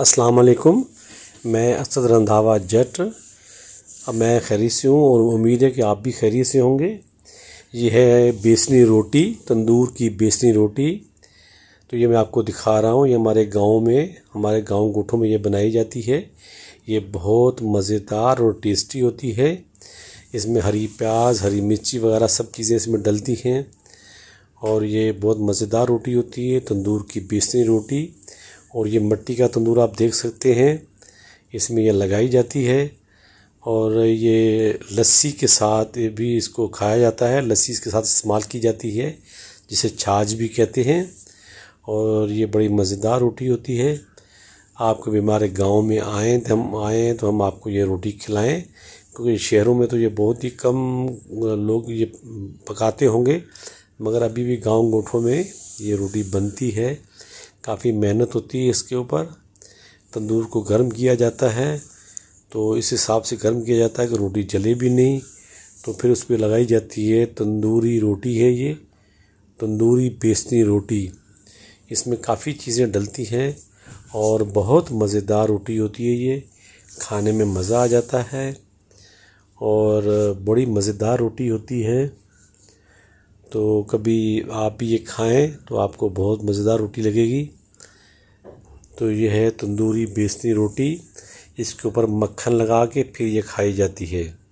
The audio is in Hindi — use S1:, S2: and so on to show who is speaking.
S1: अस्सलाम वालेकुम मैं असद रंधावा जट अब मैं खैरी से हूँ और उम्मीद है कि आप भी खैरी से होंगे यह है बेसनी रोटी तंदूर की बेसनी रोटी तो ये मैं आपको दिखा रहा हूँ ये हमारे गांव में हमारे गांव गोठों में ये बनाई जाती है ये बहुत मज़ेदार और टेस्टी होती है इसमें हरी प्याज हरी मिर्ची वगैरह सब चीज़ें इसमें डलती हैं और ये बहुत मज़ेदार रोटी होती है तंदूर की बेसनी रोटी और ये मिट्टी का तंदूर आप देख सकते हैं इसमें यह लगाई जाती है और ये लस्सी के साथ भी इसको खाया जाता है लस्सी इसके साथ इस्तेमाल की जाती है जिसे छाछ भी कहते हैं और ये बड़ी मज़ेदार रोटी होती है आपके भी हमारे गाँव में आएँ तो हम आएँ तो हम आपको ये रोटी खिलाएँ क्योंकि शहरों में तो ये बहुत ही कम लोग ये पकाते होंगे मगर अभी भी गांव गोठों में ये रोटी बनती है काफ़ी मेहनत होती है इसके ऊपर तंदूर को गर्म किया जाता है तो इस हिसाब से गर्म किया जाता है कि रोटी जले भी नहीं तो फिर उस पर लगाई जाती है तंदूरी रोटी है ये तंदूरी बेसनी रोटी इसमें काफ़ी चीज़ें डलती हैं और बहुत मज़ेदार रोटी होती है ये खाने में मज़ा आ जाता है और बड़ी मज़ेदार रोटी होती है तो कभी आप ये खाएं तो आपको बहुत मज़ेदार रोटी लगेगी तो ये है तंदूरी बेसनी रोटी इसके ऊपर मक्खन लगा के फिर ये खाई जाती है